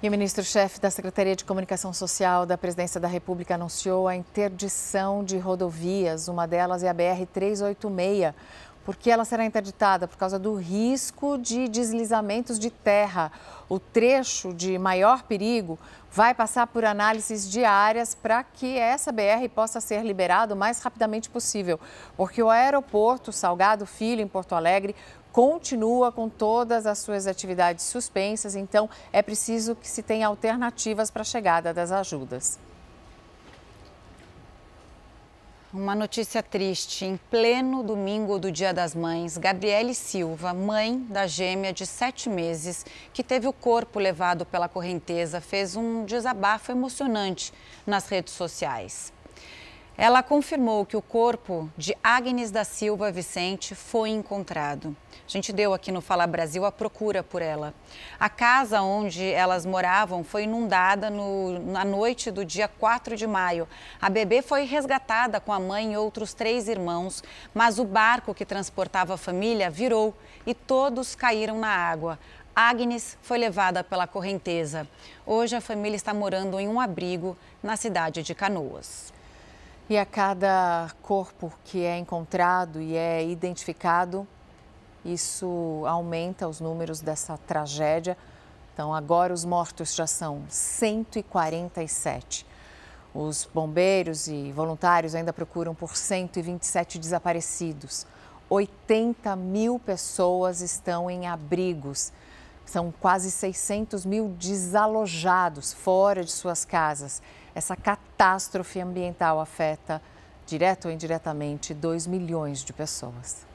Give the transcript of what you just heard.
E o ministro-chefe da Secretaria de Comunicação Social da Presidência da República anunciou a interdição de rodovias. Uma delas é a BR-386 porque ela será interditada por causa do risco de deslizamentos de terra. O trecho de maior perigo vai passar por análises diárias para que essa BR possa ser liberada o mais rapidamente possível, porque o aeroporto Salgado Filho, em Porto Alegre, continua com todas as suas atividades suspensas, então é preciso que se tenha alternativas para a chegada das ajudas. Uma notícia triste. Em pleno domingo do Dia das Mães, Gabriele Silva, mãe da gêmea de sete meses, que teve o corpo levado pela correnteza, fez um desabafo emocionante nas redes sociais. Ela confirmou que o corpo de Agnes da Silva Vicente foi encontrado. A gente deu aqui no Fala Brasil a procura por ela. A casa onde elas moravam foi inundada no, na noite do dia 4 de maio. A bebê foi resgatada com a mãe e outros três irmãos, mas o barco que transportava a família virou e todos caíram na água. Agnes foi levada pela correnteza. Hoje a família está morando em um abrigo na cidade de Canoas. E a cada corpo que é encontrado e é identificado, isso aumenta os números dessa tragédia. Então, agora os mortos já são 147. Os bombeiros e voluntários ainda procuram por 127 desaparecidos. 80 mil pessoas estão em abrigos. São quase 600 mil desalojados fora de suas casas. Essa catástrofe ambiental afeta, direto ou indiretamente, 2 milhões de pessoas.